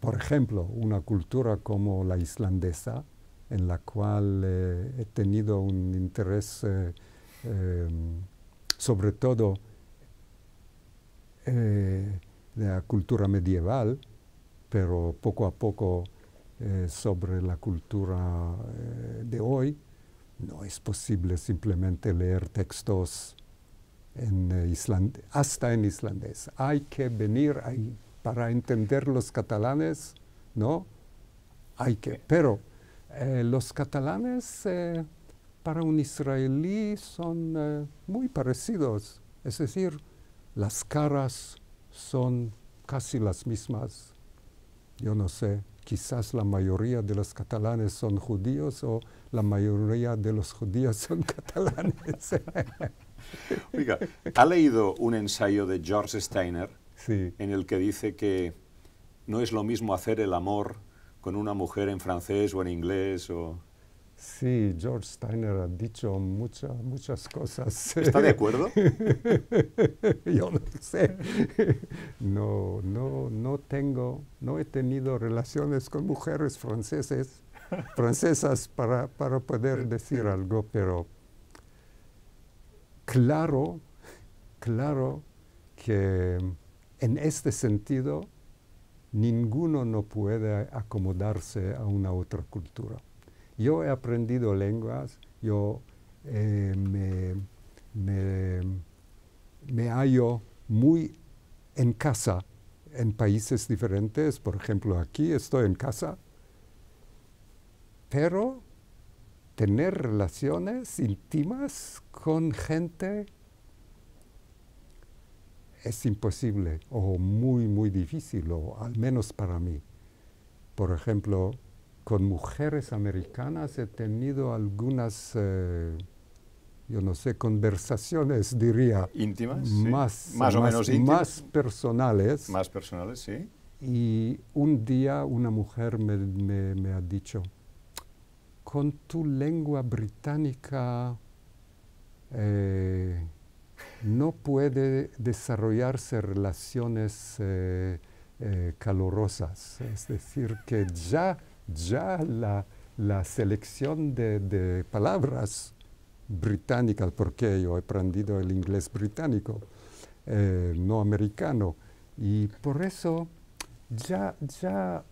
por ejemplo, una cultura como la islandesa, en la cual eh, he tenido un interés eh, em, sobre todo eh, de la cultura medieval, pero poco a poco eh, sobre la cultura eh, de hoy, no es posible simplemente leer textos en hasta en islandés. Hay que venir ahí para entender los catalanes, ¿no? Hay que. Pero los catalanes para un israelí son eh, muy parecidos, es decir, las caras son casi las mismas. Yo no sé, quizás la mayoría de los catalanes son judíos o la mayoría de los judíos son catalanes. Oiga, ¿ha leído un ensayo de George Steiner en el que dice que no es lo mismo hacer el amor con una mujer en francés o en inglés o Sí, George Steiner ha dicho muchas, muchas cosas. ¿Está de acuerdo? Yo no sé. No, no, no tengo, no he tenido relaciones con mujeres franceses, francesas para, para poder decir algo, pero claro, claro que en este sentido ninguno no puede acomodarse a una otra cultura. Yo he aprendido lenguas, yo eh, me, me, hallo muy en casa en países diferentes, por ejemplo aquí estoy en casa, pero tener relaciones íntimas con gente es imposible o muy, muy difícil, o al menos para mí. Por ejemplo, con mujeres americanas he tenido algunas, eh, yo no sé, conversaciones, diría. Íntimas. Más, más, o menos íntimas. Más personales. Más personales, sí. Y un día una mujer me, ha dicho, con tu lengua británica eh, no puede desarrollarse relaciones eh, calorosas. Es decir, que ya ya la, la selección de, de, palabras británicas, porque yo he aprendido el inglés británico, eh, no americano, y por eso ya, ya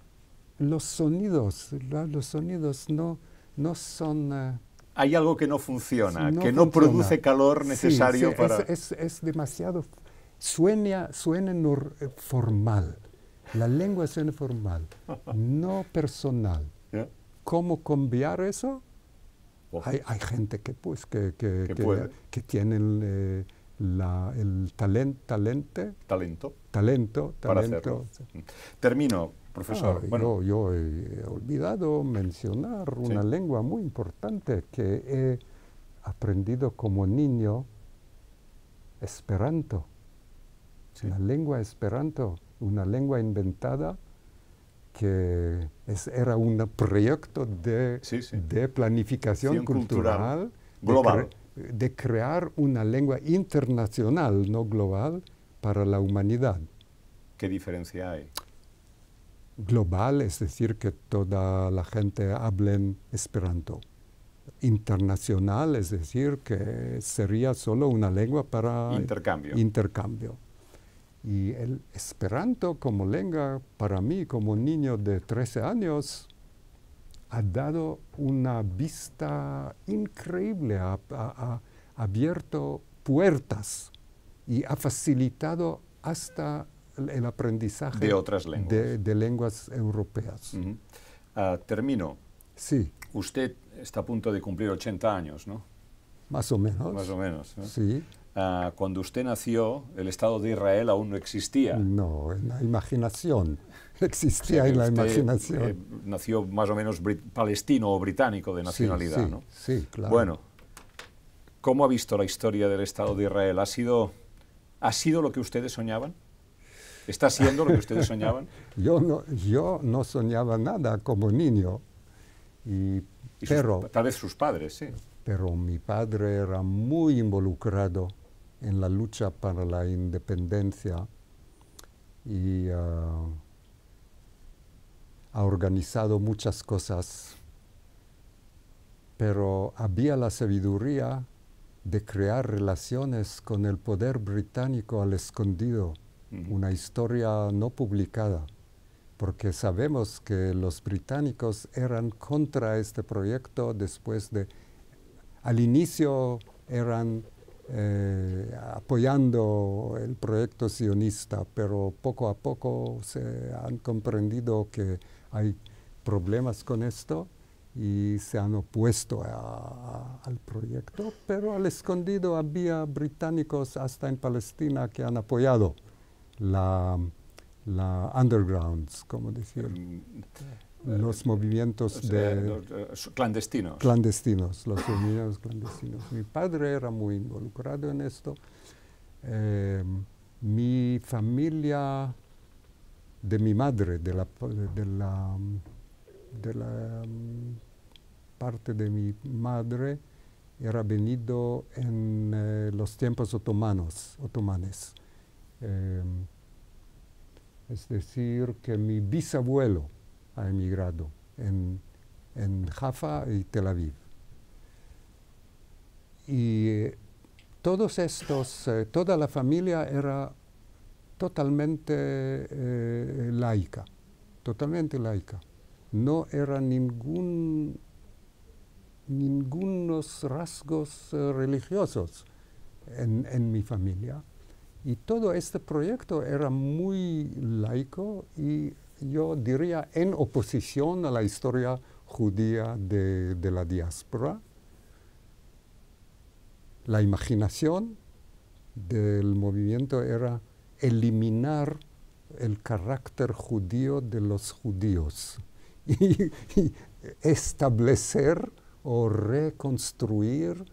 los sonidos, los sonidos no, no son... Eh, Hay algo que no funciona, que no produce calor necesario para... Es, es, demasiado... Suena, suena formal la lengua es informal, no personal. ¿Cómo cambiar eso? Hay, gente que, pues, que, que, tiene el, eh, talento. Talento. Para Hacerlo. Mm. Termino, profesor. bueno. yo, he olvidado mencionar una lengua muy importante que he aprendido como niño, esperanto. La lengua esperanto una lengua inventada que era un proyecto de, planificación cultural, global. De, crear una lengua internacional, no global, para la humanidad. ¿Qué diferencia hay? Global, es decir, que toda la gente hable esperanto. Internacional, es decir, que sería solo una lengua para intercambio. Y el esperanto como lengua, para mí, como niño de 13 años, ha dado una vista increíble, ha, abierto puertas y ha facilitado hasta el, aprendizaje de otras lenguas, europeas. Ah, termino. Sí. Usted está a punto de cumplir 80 años, ¿no? Más o menos. Más o menos. Sí. Ah, cuando usted nació, el Estado de Israel aún no existía. No, en la imaginación. Existía en la imaginación. Eh, nació más o menos palestino o británico de nacionalidad, Sí, claro. Bueno, ¿cómo ha visto la historia del Estado de Israel? ¿Ha sido, ha sido lo que ustedes soñaban? ¿Está siendo lo que ustedes soñaban? yo, no, yo no soñaba nada como niño. Y, tal vez sus padres, sí. Pero mi padre era muy involucrado en la lucha para la independencia y ah, ha organizado muchas cosas, pero había la sabiduría de crear relaciones con el poder británico al escondido, una historia no publicada, porque sabemos que los británicos eran contra este proyecto después de, al inicio eran eh, apoyando el proyecto sionista, pero poco a poco se han comprendido que hay problemas con esto y se han opuesto al proyecto, pero al escondido había británicos hasta en Palestina que han apoyado la, la undergrounds, como decían. Mm, los movimientos de, clandestinos. Clandestinos, los movimientos clandestinos. Mi padre era muy involucrado en esto. Em, mi familia de mi madre, de la, de em, parte de mi madre, era venido en eh, los tiempos otomanos, otomanes. Em, es decir, que mi bisabuelo, ha emigrado en, en Jaffa y Tel Aviv. Y eh, todos estos, eh, toda la familia era totalmente eh, laica, totalmente laica. No era ningún ningunos rasgos religiosos en mi familia. Y todo este proyecto era muy laico y yo diría, en oposición a la historia judía de, la diáspora, la imaginación del movimiento era eliminar el carácter judío de los judíos y establecer o reconstruir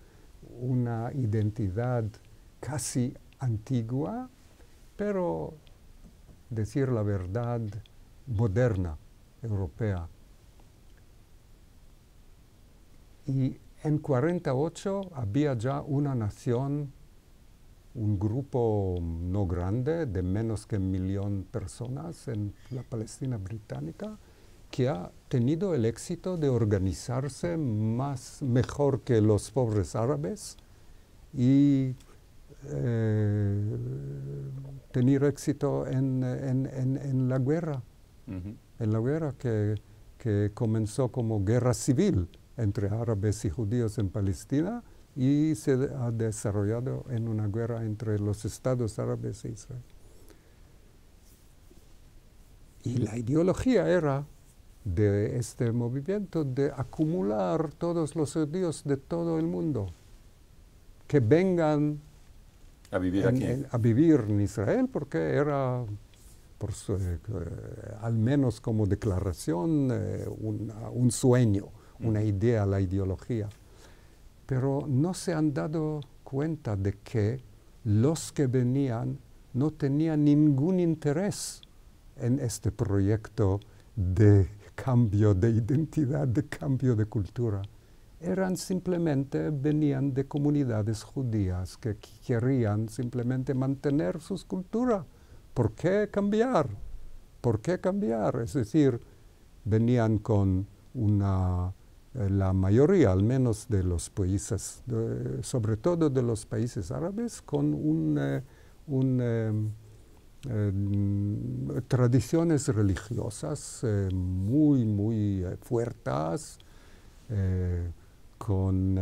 una identidad casi antigua, pero decir la verdad moderna europea. Y en 48 había ya una nación, un grupo no grande, de menos que un millón de personas en la Palestina británica, que ha tenido el éxito de organizarse más, mejor que los pobres árabes y eh, tener éxito en la guerra en la guerra que, comenzó como guerra civil entre árabes y judíos en Palestina y se ha desarrollado en una guerra entre los estados árabes e Israel. Y la ideología era de este movimiento de acumular todos los judíos de todo el mundo, que vengan a vivir, a vivir en Israel, porque era por eh, eh, al menos como declaración, eh, un, sueño, mm. una idea, la ideología. Pero no se han dado cuenta de que los que venían no tenían ningún interés en este proyecto de cambio de identidad, de cambio de cultura. Eran simplemente, venían de comunidades judías que querían simplemente mantener sus culturas ¿por qué cambiar? ¿Por qué cambiar? Es decir, venían con una, eh, la mayoría al menos de los países, sobre todo de los países árabes, con un, eh, eh, tradiciones religiosas muy, muy fuertes, con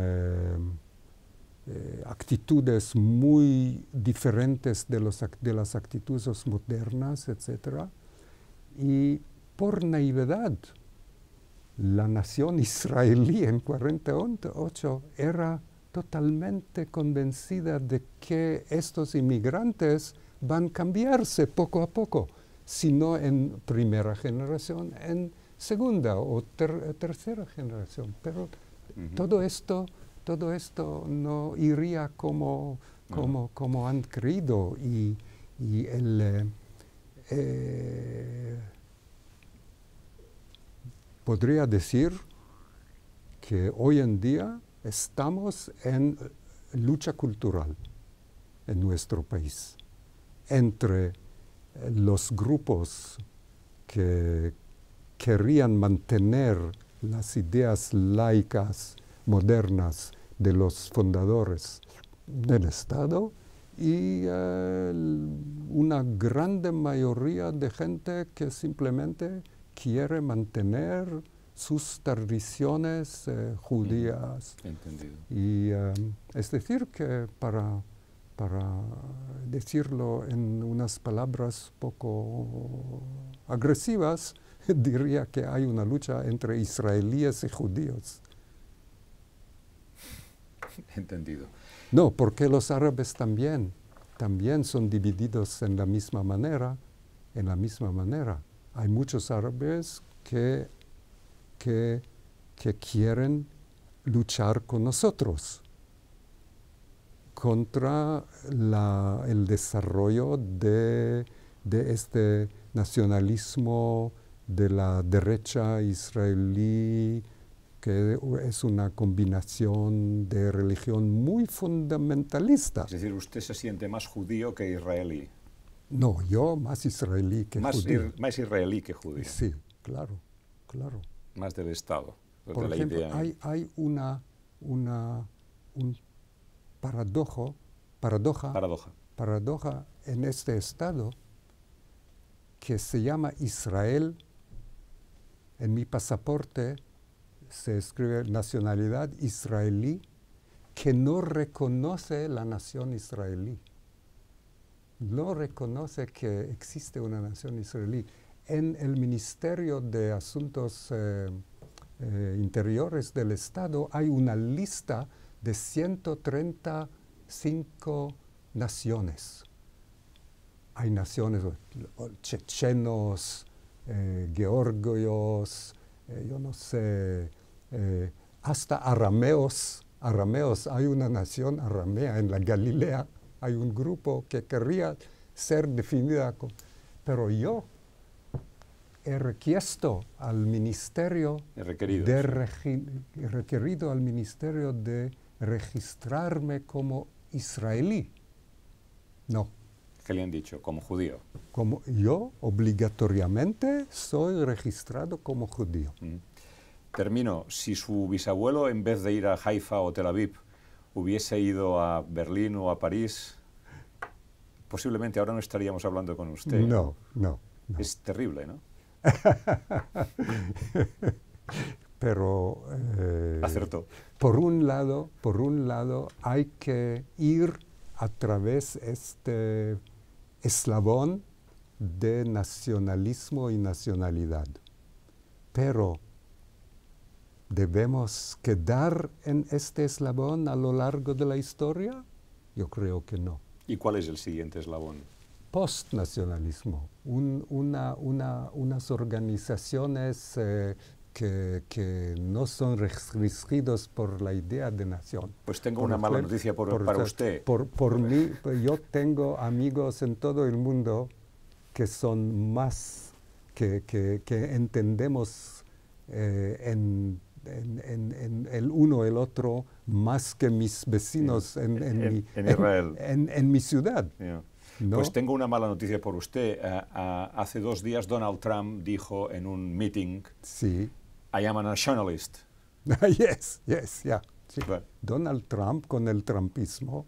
eh, actitudes muy diferentes de, los, las actitudes modernas, etc. Y por naivedad, la nación israelí en 48 era totalmente convencida de que estos inmigrantes van a cambiarse poco a poco, sino en primera generación, en segunda o tercera generación. Pero todo esto todo esto no iría como, han creído y, eh, eh, podría decir que hoy en día estamos en lucha cultural en nuestro país entre los grupos que querían mantener las ideas laicas modernas de los fundadores del Estado y eh, una gran mayoría de gente que simplemente quiere mantener sus tradiciones eh, judías. Mm, y eh, es decir, que para decirlo en unas palabras poco agresivas, diría que hay una lucha entre israelíes y judíos. entendido. No, porque los árabes también, también son divididos en la misma manera, en la misma manera. Hay muchos árabes que, que, quieren luchar con nosotros contra el desarrollo de este nacionalismo de la derecha israelí que es una combinación de religión muy fundamentalista. Es decir, usted se siente más judío que israelí. No, yo más israelí que judío. más israelí que judío. Sí, claro, claro. Más del Estado. Por ejemplo, Hay, una, una, un paradojo, paradoja, paradoja. paradoja en este Estado que se llama Israel. En mi pasaporte se escribe nacionalidad israelí, que no reconoce la nación israelí. No reconoce que existe una nación israelí. En el Ministerio de Asuntos eh, eh, Interiores del Estado hay una lista de 135 naciones. Hay naciones chechenos, eh, georgios, yo no sé, eh, hasta arameos, arameos, hay una nación aramea en la Galilea, hay un grupo que querría ser definida, pero yo he requiesto al ministerio requerido, de al ministerio de registrarme como israelí. No. ¿Qué le han dicho? Como judío. Como yo obligatoriamente soy registrado como judío. Mm. Termino. Si su bisabuelo, en vez de ir a Haifa o Tel Aviv, hubiese ido a Berlín o a París, posiblemente ahora no estaríamos hablando con usted. No, no. Es terrible, ¿no? Pero... Eh, por un lado, por un lado, hay que ir a través este eslabón de nacionalismo y nacionalidad. Pero ¿Debemos quedar en este eslabón a lo largo de la historia? Yo creo que no. ¿Y cuál es el siguiente eslabón? Postnacionalismo. Un, una, una, unas organizaciones eh, que, que, no son restringidos por la idea de nación. Pues tengo una mala noticia por, para usted. Por, por mí, pues yo tengo amigos en todo el mundo que son más, que, que, entendemos eh, en en, el uno el otro más que mis vecinos en, en mi, ciudad. Pues tengo una mala noticia por usted. Eh, eh, hace dos días Donald Trump dijo en un meeting, sí. I am a nationalist. yes, yes, yeah. Sí. Donald Trump con el trumpismo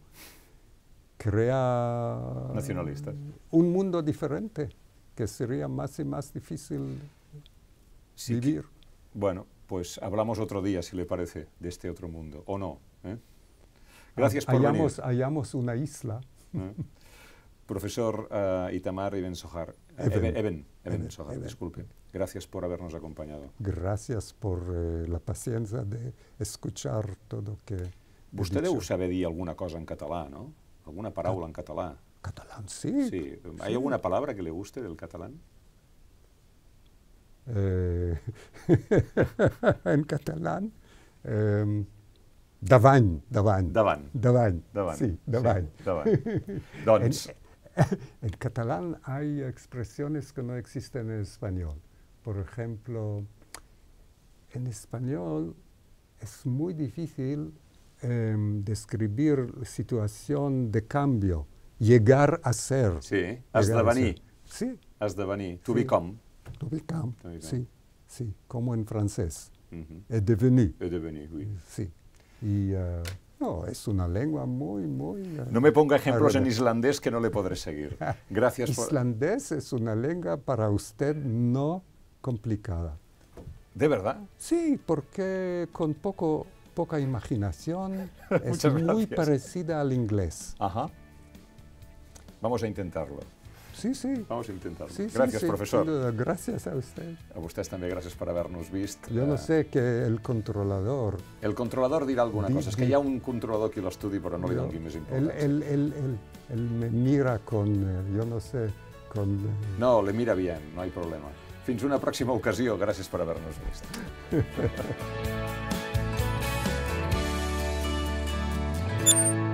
crea Nacionalistas. un mundo diferente que sería más y más difícil seguir vivir. bueno, pues hablamos otro día, si le parece, de este otro mundo, ¿o no? ¿Eh? Gracias por hallamos, venir. Hallamos una isla. ¿Eh? Profesor eh, Itamar y Sohar, Eben, Eben, disculpe. Gracias por habernos acompañado. Gracias por la paciencia de escuchar todo que... Usted deu alguna cosa en catalán, no? Alguna parábola en catalán. Catalán, sí. sí. ¿Hay alguna palabra que le guste del catalán? Eh, en català, eh, davant, davant. Davant. Davant, sí, davant. Sí, davant. doncs... En, en català ha expressions que no existen en espanyol. Per exemple, en espanyol es molt difícil eh, describir situació de canvi, llegar a ser. Sí, esdevenir. ser. Sí. Esdevenir, to sí. become. Sí, sí, como en francés. Es devenu. Es devenu, eh, Sí. Y eh, no, es una lengua muy, muy... Eh, no me ponga ejemplos en islandés que no le podré seguir. Gracias por... Islandés es una lengua para usted no complicada. ¿De verdad? Sí, porque con poco, poca imaginación es muy parecida al inglés. Ajá. Vamos a intentarlo. Sí, sí. Vamos a intentarlo. Sí, gracias, sí, profesor. Gracias a usted. A ustedes también, gracias por habernos visto. Yo no eh, sé que el controlador... El controlador dirá alguna di, cosa. Es que ya un controlador que lo però pero no le doy más importancia. Él, me mira con, eh, yo no sé, con... Eh, no, le mira bien, no hay problema. Fins una próxima ocasión. Gracias por habernos visto.